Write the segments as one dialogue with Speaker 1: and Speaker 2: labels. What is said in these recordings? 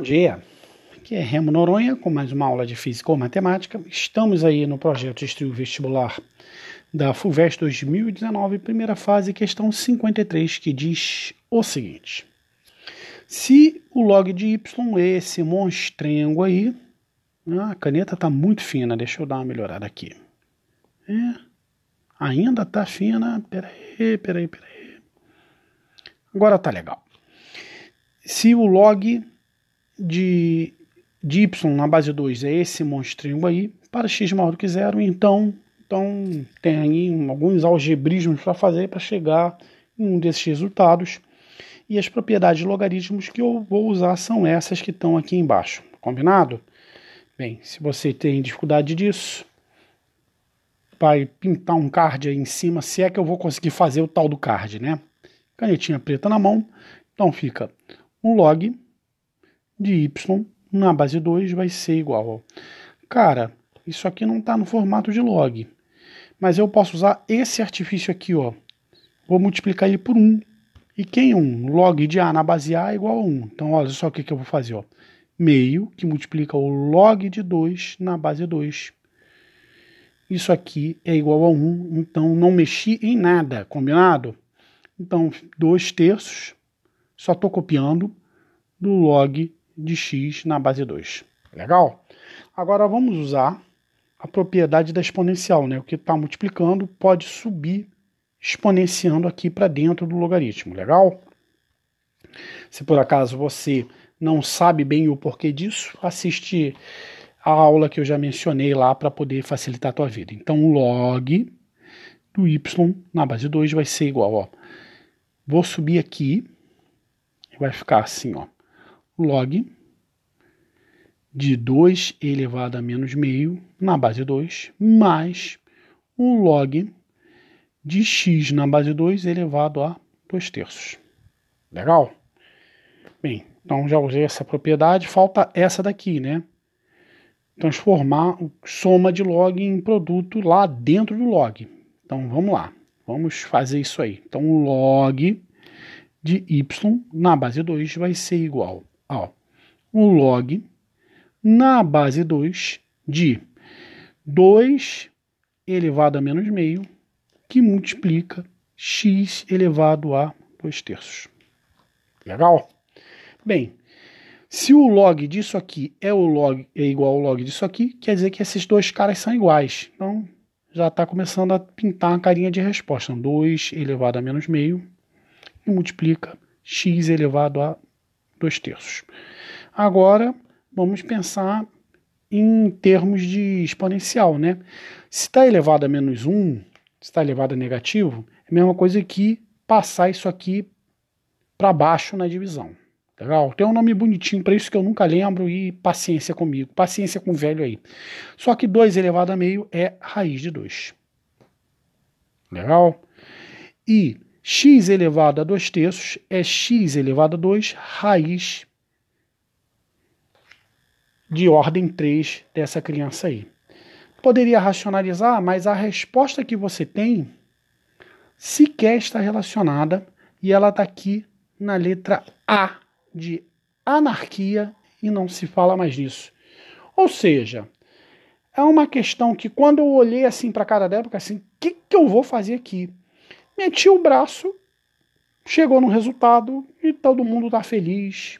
Speaker 1: Bom dia, aqui é Remo Noronha com mais uma aula de Física ou Matemática. Estamos aí no projeto Estudo Vestibular da FUVEST 2019, primeira fase, questão 53, que diz o seguinte. Se o log de y é esse monstrengo aí, né, a caneta está muito fina, deixa eu dar uma melhorada aqui. É, ainda está fina, peraí, peraí, peraí. Agora tá legal. Se o log de, de y na base 2 é esse monstrinho aí, para x maior do que zero, então, então tem aí alguns algebrismos para fazer para chegar em um desses resultados. E as propriedades de logaritmos que eu vou usar são essas que estão aqui embaixo, combinado? Bem, se você tem dificuldade disso, vai pintar um card aí em cima, se é que eu vou conseguir fazer o tal do card, né? Canetinha preta na mão, então fica um log de y na base 2 vai ser igual ao... Cara, isso aqui não está no formato de log, mas eu posso usar esse artifício aqui, ó. Vou multiplicar ele por 1. E quem 1? É log de A na base A é igual a 1. Então, olha só o que, que eu vou fazer, ó. Meio, que multiplica o log de 2 na base 2. Isso aqui é igual a 1, então não mexi em nada, combinado? Então, 2 terços, só estou copiando do log de x na base 2. Legal? Agora vamos usar a propriedade da exponencial, né? O que está multiplicando pode subir exponenciando aqui para dentro do logaritmo. Legal? Se por acaso você não sabe bem o porquê disso, assiste a aula que eu já mencionei lá para poder facilitar a tua vida. Então, log do y na base 2 vai ser igual, ó. Vou subir aqui, vai ficar assim, ó log de 2 elevado a menos meio na base 2, mais o log de x na base 2 elevado a 2 terços. Legal? Bem, então já usei essa propriedade, falta essa daqui, né? Transformar soma de log em produto lá dentro do log. Então vamos lá, vamos fazer isso aí. Então log de y na base 2 vai ser igual ó, um log na base 2 de 2 elevado a menos meio, que multiplica x elevado a 2 terços. Legal? Bem, se o log disso aqui é o log é igual ao log disso aqui, quer dizer que esses dois caras são iguais. Então, já está começando a pintar uma carinha de resposta. 2 elevado a menos meio e multiplica x elevado a dois terços. Agora, vamos pensar em termos de exponencial, né? Se está elevado a menos 1, se está elevado a negativo, é a mesma coisa que passar isso aqui para baixo na divisão. Tá legal? Tem um nome bonitinho para isso que eu nunca lembro e paciência comigo, paciência com o velho aí. Só que 2 elevado a meio é raiz de 2. Legal? E x elevado a 2 terços é x elevado a 2 raiz de ordem 3 dessa criança aí. Poderia racionalizar, mas a resposta que você tem sequer está relacionada e ela está aqui na letra A de anarquia e não se fala mais nisso Ou seja, é uma questão que quando eu olhei assim para cada época assim, o que, que eu vou fazer aqui? meti o braço, chegou no resultado e todo mundo tá feliz,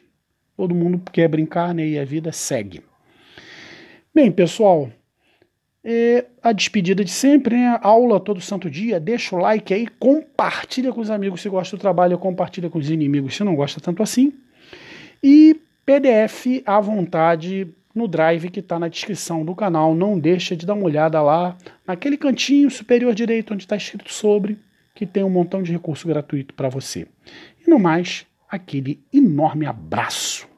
Speaker 1: todo mundo quer brincar, né? E a vida segue. Bem, pessoal, é a despedida de sempre, né? Aula todo santo dia, deixa o like aí, compartilha com os amigos se gosta do trabalho, compartilha com os inimigos se não gosta tanto assim. E PDF à vontade no Drive que está na descrição do canal. Não deixa de dar uma olhada lá, naquele cantinho superior direito onde está escrito sobre que tem um montão de recurso gratuito para você. E no mais, aquele enorme abraço.